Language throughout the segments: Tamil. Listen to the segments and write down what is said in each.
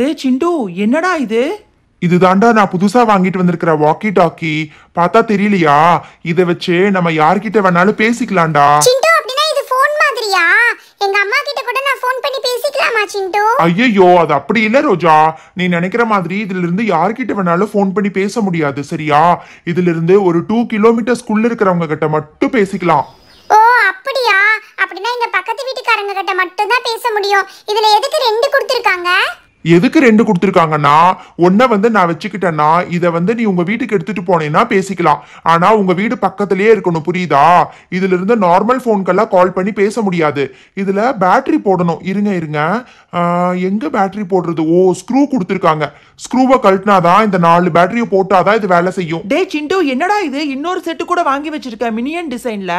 டே சிண்டு என்னடா இது இது தாண்டா நான் புதுசா வாங்கிட்டு வந்திருக்கிற வாக்கி டாக்கி பார்த்தா தெரியலையா இத வச்சு நம்ம யார்கிட்ட வேணாலும் பேசிக்கலாம்டா சிண்டு அப்படினா இது ஃபோன் மாதிரியா எங்க அம்மா கிட்ட கூட நான் ஃபோன் பண்ணி பேசிக்கலாமா சிண்டு ஐயோ அது அப்படி இல்ல ரோஜா நீ நினைக்கிற மாதிரி இதுல இருந்து யார்கிட்ட வேணாலும் ஃபோன் பண்ணி பேச முடியாது சரியா இதுல இருந்து ஒரு டூ ஸ்கூல்ல இருக்கிறவங்க கிட்ட மட்டும் பேசிக்கலாம் ஓ அப்படியா அப்படினா எங்க பக்கத்து வீட்டுக்காரங்க கிட்ட மட்டும் தான் பேச முடியும் இதுல எதுக்கு ரெண்டு கொடுத்திருக்காங்க எதுக்கு ரெண்டு கொடுத்துருக்காங்கன்னா ஒன்றை வந்து நான் வச்சுக்கிட்டேன்னா இதை வந்து நீ உங்கள் வீட்டுக்கு எடுத்துகிட்டு போனேன்னா பேசிக்கலாம் ஆனால் உங்கள் வீடு பக்கத்துலேயே இருக்கணும் புரியுதா இதில் இருந்து நார்மல் ஃபோன்கெல்லாம் கால் பண்ணி பேச முடியாது இதில் பேட்ரி போடணும் இருங்க இருங்க எங்கே பேட்ரி போடுறது ஓ ஸ்க்ரூ கொடுத்துருக்காங்க ஸ்க்ரூவை கழட்டினா தான் இந்த நாலு பேட்டரியை போட்டால் தான் இது வேலை செய்யும் டே சிண்டு என்னடா இது இன்னொரு செட்டு கூட வாங்கி வச்சிருக்க மினியன் டிசைனில்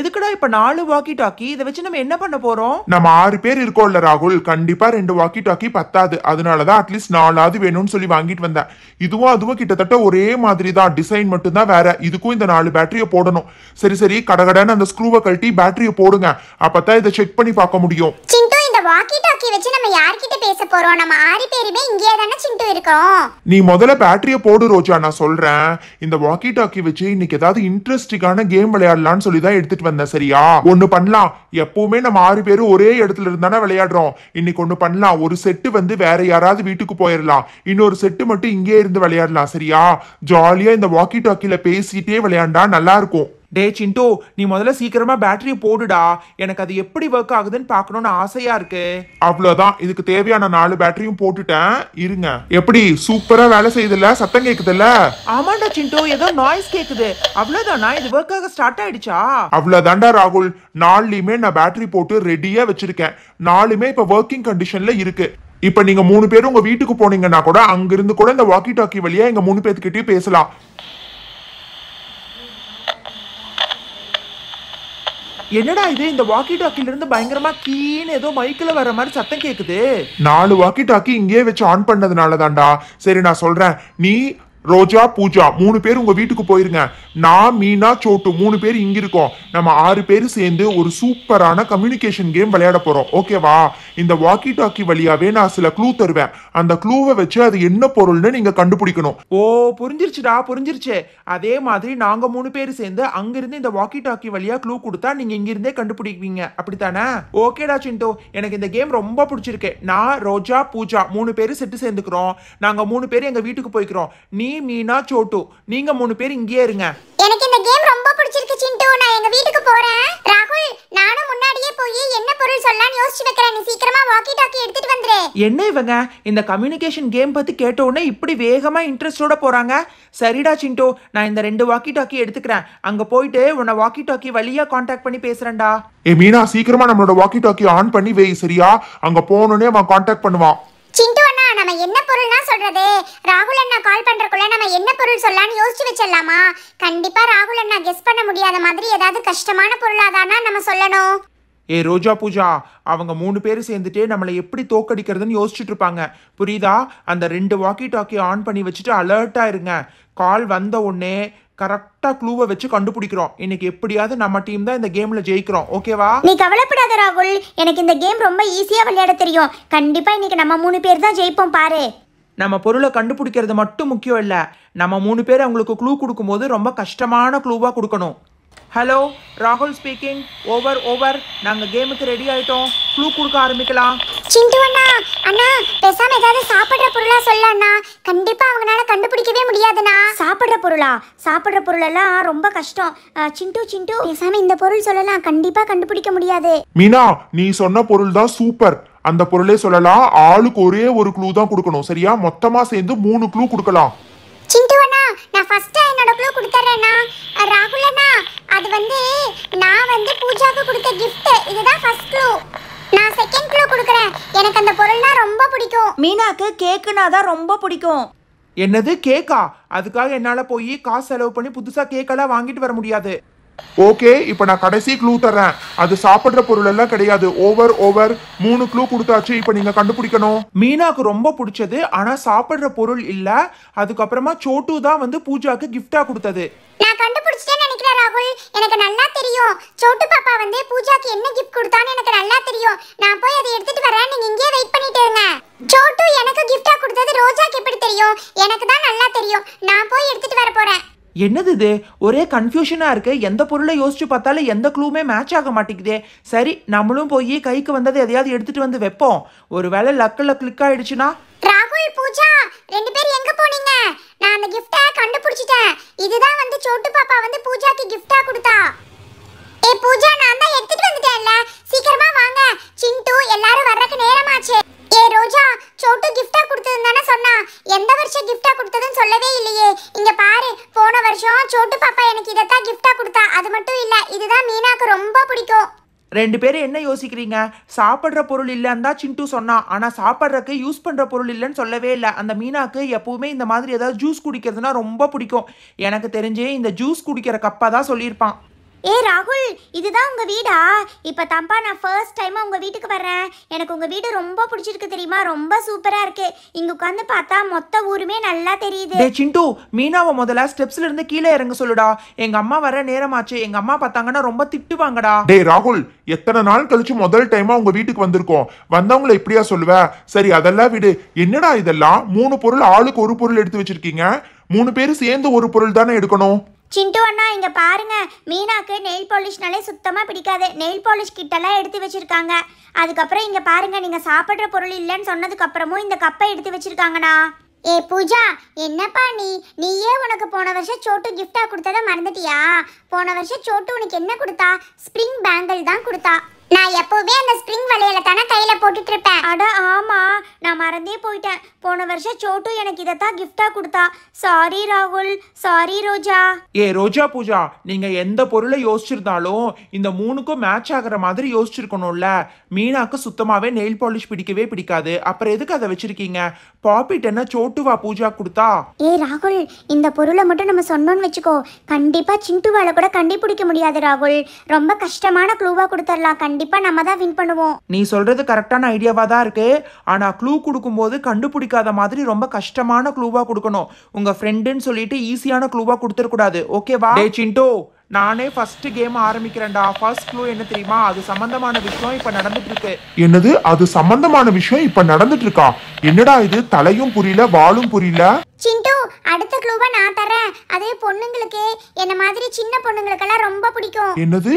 எதுக்குடா இப்போ நாலு வாக்கி டாக்கி இதை வச்சு நம்ம என்ன பண்ண போகிறோம் நம்ம ஆறு பேர் இருக்கோம்ல ராகுல் கண்டிப்பாக ரெண்டு வாக்கி டாக்கி பத்தாது முடியாது அதனால தான் அட்லீஸ்ட் நாலாவது வேணும்னு சொல்லி வாங்கிட்டு வந்தேன் இதுவும் அதுவும் கிட்டத்தட்ட ஒரே மாதிரி தான் டிசைன் மட்டும்தான் வேற இதுக்கும் இந்த நாலு பேட்டரியை போடணும் சரி சரி கடகடன்னு அந்த ஸ்க்ரூவை கழட்டி பேட்டரியை போடுங்க அப்பதான் இதை செக் பண்ணி பார்க்க முடியும் இந்த வாக்கி டாக்கி வச்சு நம்ம யார்கிட்ட பேச போறோம் நம்ம ஆறு பேருமே இங்கேயே தானே சிண்டு இருக்கோம் நீ முதல்ல பேட்டரிய போடு ரோஜா நான் சொல்றேன் இந்த வாக்கி டாக்கி வச்சு இன்னைக்கு ஏதாவது இன்ட்ரெஸ்டிங்கான கேம் விளையாடலாம்னு சொல்லி தான் எடுத்துட்டு வந்தேன் சரியா ஒன்னு பண்ணலாம் எப்பவுமே நம்ம ஆறு பேரும் ஒரே இடத்துல இருந்தானே விளையாடுறோம் இன்னைக்கு ஒன்னு பண்ணலாம் ஒரு செட்டு வந்து வேற யாராவது வீட்டுக்கு போயிடலாம் இன்னொரு செட்டு மட்டும் இங்கே இருந்து விளையாடலாம் சரியா ஜாலியா இந்த வாக்கி டாக்கில பேசிட்டே விளையாண்டா நல்லா இருக்கும் டே சிண்டோ நீ முதல்ல சீக்கிரமா பேட்டரியை போடுடா எனக்கு அது எப்படி ஒர்க் ஆகுதுன்னு பாக்கணும்னு ஆசையா இருக்கு அவ்வளவுதான் இதுக்கு தேவையான நாலு பேட்டரியும் போட்டுட்டேன் இருங்க எப்படி சூப்பரா வேலை செய்யுதுல்ல சத்தம் கேக்குதுல்ல ஆமாண்டா சிண்டோ ஏதோ நாய்ஸ் கேக்குது அவ்வளவுதானா இது ஒர்க் ஆக ஸ்டார்ட் ஆயிடுச்சா அவ்வளவுதான்டா ராகுல் நாலுலயுமே நான் பேட்டரி போட்டு ரெடியா வச்சிருக்கேன் நாலுமே இப்ப ஒர்க்கிங் கண்டிஷன்ல இருக்கு இப்ப நீங்க மூணு பேரும் உங்க வீட்டுக்கு போனீங்கன்னா கூட அங்கிருந்து கூட இந்த வாக்கி டாக்கி வழியா எங்க மூணு பேர்த்துக்கிட்டயும் பேசலாம் என்னடா இது இந்த வாக்கி டாக்கில இருந்து பயங்கரமா கீன்னு ஏதோ மைக்கில் வர மாதிரி சத்தம் கேக்குது நாலு வாக்கி டாக்கி இங்கேயே வச்சு ஆன் பண்ணதுனால தான்டா சரி நான் சொல்றேன் நீ ரோஜா பூஜா மூணு பேர் உங்க வீட்டுக்கு போயிருங்க நான் மீனா சோட்டு மூணு பேர் இங்க இருக்கோம் நம்ம ஆறு பேர் சேர்ந்து ஒரு சூப்பரான கம்யூனிகேஷன் கேம் விளையாட போறோம் ஓகேவா இந்த வாக்கி டாக்கி வழியாவே நான் சில க்ளூ தருவேன் அந்த க்ளூவை வச்சு அது என்ன பொருள்னு நீங்க கண்டுபிடிக்கணும் ஓ புரிஞ்சிருச்சுடா புரிஞ்சிருச்சு அதே மாதிரி நாங்க மூணு பேர் சேர்ந்து அங்கிருந்து இந்த வாக்கி டாக்கி வழியா க்ளூ கொடுத்தா நீங்க இங்கிருந்தே கண்டுபிடிப்பீங்க அப்படித்தானே ஓகேடா சிண்டோ எனக்கு இந்த கேம் ரொம்ப பிடிச்சிருக்கு நான் ரோஜா பூஜா மூணு பேர் செட்டு சேர்ந்துக்கிறோம் நாங்க மூணு பேர் எங்க வீட்டுக்கு போய்க்கிறோம் நீ மீனா சோட்டு நீங்க மூணு பேர் இங்கேயே இருங்க எனக்கு இந்த கேம் ரொம்ப பிடிச்சிருக்கு சிண்டு நான் எங்க வீட்டுக்கு போறேன் என்ன இவங்க இந்த கம்யூனிகேஷன் கேம் பற்றி கேட்டவுடனே இப்படி வேகமாக இன்ட்ரெஸ்டோட போகிறாங்க சரிடா சிண்டோ நான் இந்த ரெண்டு வாக்கி டாக்கி எடுத்துக்கிறேன் அங்கே போயிட்டு உன்னை வாக்கி டாக்கி வழியாக காண்டாக்ட் பண்ணி பேசுகிறேன்டா ஏ மீனா சீக்கிரமாக நம்மளோட வாக்கி டாக்கி ஆன் பண்ணி வை சரியா அங்கே போகணுன்னே அவன் காண்டாக்ட் பண்ணுவான் சிண்டு அண்ணா நம்ம என்ன பொருள்னா சொல்றது ராகுல் அண்ணா கால் பண்றதுக்குள்ள நம்ம என்ன பொருள் சொல்லலாம்னு யோசிச்சு வச்சிடலாமா கண்டிப்பா ராகுல் அண்ணா கெஸ் பண்ண முடியாத மாதிரி ஏதாவது கஷ்டமான பொருளாதானா நம்ம சொல்லணும் ஏ ரோஜா பூஜா அவங்க மூணு பேர் சேர்ந்துட்டே நம்மளை எப்படி தோக்கடிக்கிறதுன்னு யோசிச்சுட்டு இருப்பாங்க புரியுதா அந்த ரெண்டு வாக்கி டாக்கி ஆன் பண்ணி வச்சுட்டு அலர்ட்டாக இருங்க கால் வந்த உடனே கரெக்டாக க்ளூவை வச்சு கண்டுபிடிக்கிறோம் இன்னைக்கு எப்படியாவது நம்ம டீம் தான் இந்த கேமில் ஜெயிக்கிறோம் ஓகேவா நீ கவலைப்படாத ராகுல் எனக்கு இந்த கேம் ரொம்ப ஈஸியாக விளையாட தெரியும் கண்டிப்பாக இன்னைக்கு நம்ம மூணு பேர் தான் ஜெயிப்போம் பாரு நம்ம பொருளை கண்டுபிடிக்கிறது மட்டும் முக்கியம் இல்லை நம்ம மூணு பேர் அவங்களுக்கு க்ளூ கொடுக்கும்போது ரொம்ப கஷ்டமான க்ளூவாக கொடுக்கணும் ஹலோ ராகுல் ஸ்பீக்கிங் ஓவர் ஓவர் நாங்க கேமுக்கு ரெடி ஆயிட்டோம் ப்ளூ கொடுக்க ஆரம்பிக்கலாம் சிந்து அண்ணா அண்ணா பேசாம ஏதாவது சாப்பிடுற பொருளா சொல்ல அண்ணா கண்டிப்பா அவங்களால கண்டுபிடிக்கவே முடியாதுண்ணா சாப்பிடுற பொருளா சாப்பிடுற பொருளெல்லாம் ரொம்ப கஷ்டம் சிண்டு சிண்டு பேசாம இந்த பொருள் சொல்லலாம் கண்டிப்பா கண்டுபிடிக்க முடியாது மீனா நீ சொன்ன பொருள் தான் சூப்பர் அந்த பொருளே சொல்லலாம் ஆளுக்கு ஒரே ஒரு க்ளூ தான் கொடுக்கணும் சரியா மொத்தமா சேர்ந்து மூணு க்ளூ கொடுக்கலாம் சிந்து அண்ணா நான் ஃபர்ஸ்ட் என்னோட க்ளூ அண்ணா ராகுல் அண்ணா அது வந்து நான் வந்து பூஜாக்கு கொடுத்த கிஃப்ட் இதுதான் ஃபர்ஸ்ட் க்ளூ நான் செகண்ட் க்ளூ கொடுக்குறேன் எனக்கு அந்த பொருள்னா ரொம்ப பிடிக்கும் மீனாக்கு கேக்குனா தான் ரொம்ப பிடிக்கும் என்னது கேக்கா அதுக்காக என்னால போய் காசு செலவு பண்ணி புதுசா கேக்கெல்லாம் வாங்கிட்டு வர முடியாது ஓகே இப்போ நான் கடைசி க்ளூ தரேன் அது சாப்பிட்ற பொருள் எல்லாம் கிடையாது ஓவர் ஓவர் மூணு க்ளூ கொடுத்தாச்சு இப்போ நீங்க கண்டுபிடிக்கணும் மீனாக்கு ரொம்ப பிடிச்சது ஆனா சாப்பிட்ற பொருள் இல்ல அதுக்கப்புறமா சோட்டு தான் வந்து பூஜாக்கு கிஃப்டா கொடுத்தது நான் கண்டுபிடிச்சேன் நினைக்கிற ராகுல் எனக்கு நல்லா தெரியும் சோட்டு பாப்பா வந்து பூஜாக்கு என்ன கிஃப்ட் கொடுத்தான்னு எனக்கு நல்லா தெரியும் நான் போய் அதை எடுத்துட்டு வரேன் நீங்க இங்கேயே வெயிட் பண்ணிட்டு இருங்க சோட்டு எனக்கு கிஃப்டா கொடுத்தது ரோஜாக்கு எப்படி தெரியும் எனக்கு தான் நல்லா தெரியும் நான் போய் எடுத்துட்டு வர போறேன் என்னது இது ஒரே கன்ஃபியூஷனாக இருக்குது எந்த பொருளை யோசிச்சு பார்த்தாலும் எந்த க்ளூமே மேட்ச் ஆக மாட்டேங்குதே சரி நம்மளும் போய் கைக்கு வந்ததை எதையாவது எடுத்துட்டு வந்து வைப்போம் ஒரு வேளை லக்கில் கிளிக் ஆயிடுச்சுன்னா ராகுல் பூஜா ரெண்டு பேரும் எங்க போனீங்க நான் அந்த கிஃப்ட்டை கண்டுபிடிச்சிட்டேன் இதுதான் வந்து சோட்டு பாப்பா வந்து பூஜாக்கு கிஃப்டா கொடுத்தா ஏ பூஜா நான் தான் எடுத்துட்டு வந்துட்டேன்ல சீக்கிரமா வாங்க சிண்டு எல்லாரும் வர்றதுக்கு நேரமாச்சு ரெண்டு பேரும் என்ன யோசிக்கிறீங்க சாப்பிட்ற பொருள் இல்லைன்னு தான் சிண்டு சொன்னான் ஆனால் சாப்பிட்றக்கு யூஸ் பண்ணுற பொருள் இல்லைன்னு சொல்லவே இல்லை அந்த மீனாக்கு எப்பவுமே இந்த மாதிரி ஏதாவது ஜூஸ் குடிக்கிறதுனா ரொம்ப பிடிக்கும் எனக்கு தெரிஞ்சு இந்த ஜூஸ் குடிக்கிற கப்பாக தான் சொல்லியிருப்பான் ஏ ராகுல் இதுதான் உங்கள் வீடா இப்போ தம்பா நான் ஃபர்ஸ்ட் டைமாக உங்கள் வீட்டுக்கு வர்றேன் எனக்கு உங்கள் வீடு ரொம்ப பிடிச்சிருக்கு தெரியுமா ரொம்ப சூப்பராக இருக்கு இங்கே உட்காந்து பார்த்தா மொத்த ஊருமே நல்லா தெரியுது டே சிண்டு மீனாவை முதல்ல ஸ்டெப்ஸ்ல இருந்து கீழே இறங்க சொல்லுடா எங்க அம்மா வர நேரமாச்சு எங்க அம்மா பார்த்தாங்கன்னா ரொம்ப திட்டுவாங்கடா டேய் ராகுல் எத்தனை நாள் கழிச்சு முதல் டைமா உங்க வீட்டுக்கு வந்திருக்கோம் வந்தவங்கள இப்படியா சொல்லுவ சரி அதெல்லாம் விடு என்னடா இதெல்லாம் மூணு பொருள் ஆளுக்கு ஒரு பொருள் எடுத்து வச்சிருக்கீங்க மூணு பேரும் சேர்ந்து ஒரு பொருள் தானே எடுக்கணும் சிண்டு அண்ணா இங்கே பாருங்க மீனாக்கு நெயில் பாலிஷ்னாலே சுத்தமாக பிடிக்காது நெயில் பாலிஷ் கிட்டெல்லாம் எடுத்து வச்சுருக்காங்க அதுக்கப்புறம் இங்கே பாருங்க நீங்கள் சாப்பிட்ற பொருள் இல்லைன்னு சொன்னதுக்கப்புறமும் இந்த கப்பை எடுத்து வச்சுருக்காங்கண்ணா ஏ பூஜா என்னப்பா நீ நீயே உனக்கு போன வருஷம் சோட்டு கிஃப்டாக கொடுத்ததை மறந்துட்டியா போன வருஷம் சோட்டு உனக்கு என்ன கொடுத்தா ஸ்ப்ரிங் பேங்கிள் தான் கொடுத்தா நான் எப்பவுமே அந்த ஸ்ப்ரிங் வலையில தானே கையில போட்டுட்டு இருப்பேன் அட ஆமா நான் மறந்தே போயிட்டேன் போன வருஷம் சோட்டு எனக்கு இதை தான் கிஃப்டா கொடுத்தா சாரி ராகுல் சாரி ரோஜா ஏ ரோஜா பூஜா நீங்க எந்த பொருளை யோசிச்சிருந்தாலும் இந்த மூணுக்கும் மேட்ச் ஆகிற மாதிரி யோசிச்சிருக்கணும்ல மீனாக்கு சுத்தமாவே நெயில் பாலிஷ் பிடிக்கவே பிடிக்காது அப்புறம் எதுக்கு அதை வச்சிருக்கீங்க பாப்பிட் என்ன சோட்டுவா பூஜா கொடுத்தா ஏ ராகுல் இந்த பொருளை மட்டும் நம்ம சொன்னோம்னு வச்சுக்கோ கண்டிப்பா சிண்டுவால கூட கண்டுபிடிக்க முடியாது ராகுல் ரொம்ப கஷ்டமான க்ளூவா கொடுத்துடலாம் கண்டிப்பா கண்டிப்பா நம்ம தான் வின் பண்ணுவோம் நீ சொல்றது கரெக்டான ஐடியாவா தான் இருக்கு ஆனா க்ளூ கொடுக்கும்போது கண்டுபிடிக்காத மாதிரி ரொம்ப கஷ்டமான க்ளூவா கொடுக்கணும் உங்க ஃப்ரெண்டுன்னு சொல்லிட்டு ஈஸியான க்ளூவா கூடாது ஓகேவா டேய் சிண்டோ நானே ஃபர்ஸ்ட் கேம் ஆரம்பிக்கிறேன்டா ஃபர்ஸ்ட் க்ளூ என்ன தெரியுமா அது சம்பந்தமான விஷயம் இப்ப நடந்துட்டு இருக்கு என்னது அது சம்பந்தமான விஷயம் இப்ப நடந்துட்டு இருக்கா என்னடா இது தலையும் புரியல வாளும் புரியல சிண்டோ அடுத்த க்ளூவை நான் தரேன் அதே பொண்ணுங்களுக்கு என்ன மாதிரி சின்ன பொண்ணுங்களுக்கெல்லாம் ரொம்ப பிடிக்கும் என்னது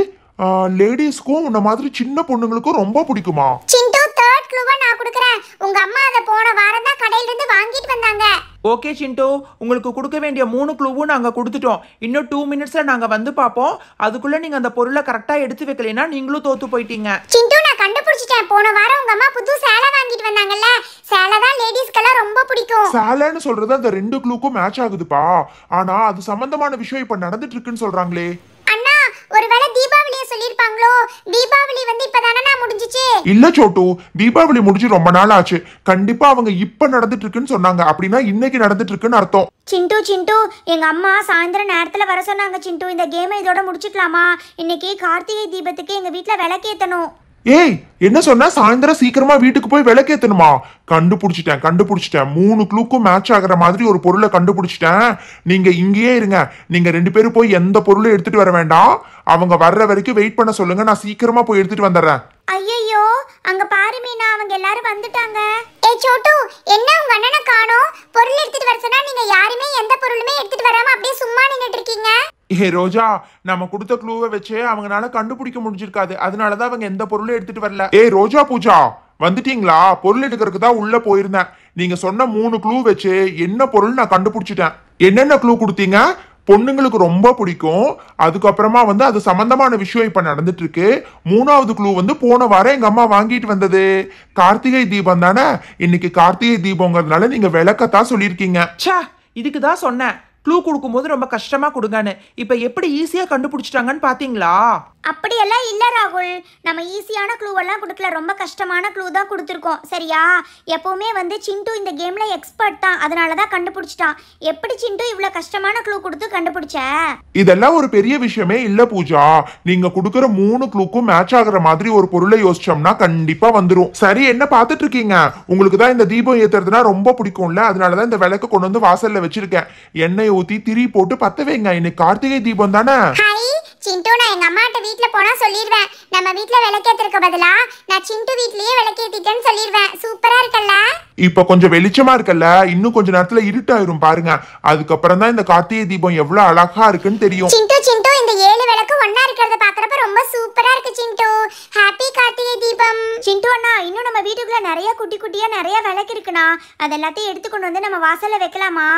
லேடிஸ்க்கும் உன்ன மாதிரி சின்ன பொண்ணுங்களுக்கும் ரொம்ப பிடிக்குமா சிந்து தேர்ட் க்ளூவா நான் கொடுக்கறேன் உங்க அம்மா அத போன வாரம் தான் கடையில இருந்து வாங்கிட்டு வந்தாங்க ஓகே சிந்து உங்களுக்கு கொடுக்க வேண்டிய மூணு க்ளூவும் நாங்கள் கொடுத்துட்டோம் இன்னும் டூ மினிட்ஸில் நாங்கள் வந்து பார்ப்போம் அதுக்குள்ளே நீங்கள் அந்த பொருளை கரெக்டாக எடுத்து வைக்கலனா நீங்களும் தோத்து போயிட்டீங்க சிந்து நான் கண்டுபிடிச்சிட்டேன் போன வாரம் உங்க அம்மா புது சேலை வாங்கிட்டு வந்தாங்கல்ல சேலை தான் லேடிஸ்க்கெல்லாம் ரொம்ப பிடிக்கும் சேலைன்னு சொல்றது அந்த ரெண்டு க்ளூக்கும் மேட்ச் ஆகுதுப்பா ஆனா அது சம்பந்தமான விஷயம் இப்ப நடந்துட்டு இருக்குன்னு சொல்றாங்களே அண்ணா ஒருவேளை தீபா சொல்லிருப்பாங்களோ தீபாவளி வந்து இப்பதானே முடிஞ்சிச்சு இல்ல சோட்டு தீபாவளி முடிஞ்சு ரொம்ப நாள் ஆச்சு கண்டிப்பா அவங்க இப்ப நடந்துட்டு இருக்குன்னு சொன்னாங்க அப்படின்னா இன்னைக்கு நடந்துட்டு இருக்குன்னு அர்த்தம் சிண்டு சிண்டு எங்க அம்மா சாயந்தர நேரத்துல வர சொன்னாங்க சிண்டு இந்த கேமை இதோட முடிச்சுக்கலாமா இன்னைக்கு கார்த்திகை தீபத்துக்கு எங்க வீட்டுல விளக்கேத்தணும் ஏய் என்ன சொன்ன சாயந்தரம் சீக்கிரமா வீட்டுக்கு போய் விளக்கேத்தணுமா கண்டுபிடிச்சிட்டேன் கண்டுபிடிச்சிட்டேன் மூணு க்ளூக்கும் மேட்ச் ஆகிற மாதிரி ஒரு பொருளை கண்டுபிடிச்சிட்டேன் நீங்க இங்கேயே இருங்க நீங்க ரெண்டு பேரும் போய் எந்த பொருளும் எடுத்துட்டு வர வேண்டாம் அவங்க வர்ற வரைக்கும் வெயிட் பண்ண சொல்லுங்க நான் சீக்கிரமா போய் எடுத்துட்டு வந்துடுறேன் ஐயோ அங்க பாரு மீனா அவங்க எல்லாரும் வந்துட்டாங்க ஏ சோட்டு என்ன உங்க அண்ணனை காணோம் பொருள் எடுத்துட்டு வர சொன்னா நீங்க யாருமே எந்த பொருளுமே எடுத்துட்டு வராம அப்படியே சும்மா நின்னுட்டு இருக்கீங்க ஏ ரோஜா நம்ம கொடுத்த க்ளூவை வச்சே அவங்களால கண்டுபிடிக்க முடிஞ்சிருக்காது அதனால தான் அவங்க எந்த பொருளும் எடுத்துட்டு வரல ஏ ரோஜா பூஜா வந்துட்டீங்களா பொருள் எடுக்கிறதுக்கு தான் உள்ள போயிருந்தேன் நீங்க சொன்ன மூணு க்ளூ வச்சு என்ன பொருள் நான் கண்டுபிடிச்சிட்டேன் என்னென்ன க்ளூ கொடுத்தீங்க பொண்ணுங்களுக்கு ரொம்ப பிடிக்கும் அதுக்கப்புறமா வந்து அது சம்பந்தமான விஷயம் இப்போ நடந்துட்டு இருக்கு மூணாவது குழு வந்து போன வாரம் எங்கள் அம்மா வாங்கிட்டு வந்தது கார்த்திகை தீபம் தானே இன்னைக்கு கார்த்திகை தீபங்கிறதுனால நீங்கள் விளக்கத்தான் சொல்லியிருக்கீங்க இதுக்கு தான் சொன்னேன் க்ளூ கொடுக்கும்போது ரொம்ப கஷ்டமாக கொடுங்கன்னு இப்போ எப்படி ஈஸியாக கண்டுபிடிச்சிட்டாங்கன்னு பார்த்தீங்களா அப்படியெல்லாம் இல்லை ராகுல் நம்ம ஈஸியான க்ளூவெல்லாம் கொடுக்கல ரொம்ப கஷ்டமான க்ளூ தான் கொடுத்துருக்கோம் சரியா எப்போவுமே வந்து சிண்டு இந்த கேமில் எக்ஸ்பர்ட் தான் அதனால தான் கண்டுபிடிச்சிட்டான் எப்படி சிண்டு இவ்வளோ கஷ்டமான க்ளூ கொடுத்து கண்டுபிடிச்ச இதெல்லாம் ஒரு பெரிய விஷயமே இல்லை பூஜா நீங்கள் கொடுக்குற மூணு க்ளூக்கும் மேட்ச் ஆகிற மாதிரி ஒரு பொருளை யோசிச்சோம்னா கண்டிப்பாக வந்துடும் சரி என்ன பார்த்துட்டு இருக்கீங்க உங்களுக்கு தான் இந்த தீபம் ஏற்றுறதுனா ரொம்ப பிடிக்கும்ல அதனால தான் இந்த விளக்கு கொண்டு வந்து வாசலில் வச்சிருக்கேன் எண்ணெய் ஊற்றி திரி போட்டு பற்ற வைங்க இன்னைக்கு கார்த்திகை தீபம் தானே சிண்டு நான் எங்க அம்மாட்ட வீட்ல போனா சொல்லிடுவேன் நம்ம வீட்ல விளக்கேத்துறதுக்கு பதிலா நான் சிண்டு வீட்லயே விளக்கேத்திட்டேன்னு சொல்லிடுவேன் சூப்பரா இருக்கல்ல இப்ப கொஞ்சம் வெளிச்சமா இருக்கல்ல இன்னும் கொஞ்ச நேரத்துல இருட்டாயிரும் பாருங்க அதுக்கப்புறம் தான் இந்த கார்த்திகை தீபம் எவ்வளவு அழகா இருக்குன்னு தெரியும் சிண்டு சிண்டு இந்த ஏழு விளக்கு ஒன்னா இருக்கிறத பாக்குறப்ப ரொம்ப சூப்பரா இருக்கு சிண்டு ஹாப்பி கார்த்திகை தீபம் சிண்டு அண்ணா இன்னும் நம்ம வீட்டுக்குள்ள நிறைய குட்டி குட்டியா நிறைய விளக்கு இருக்குண்ணா அது எல்லாத்தையும் எடுத்து கொண்டு வந்து நம்ம வாசல்ல வைக்கலாமா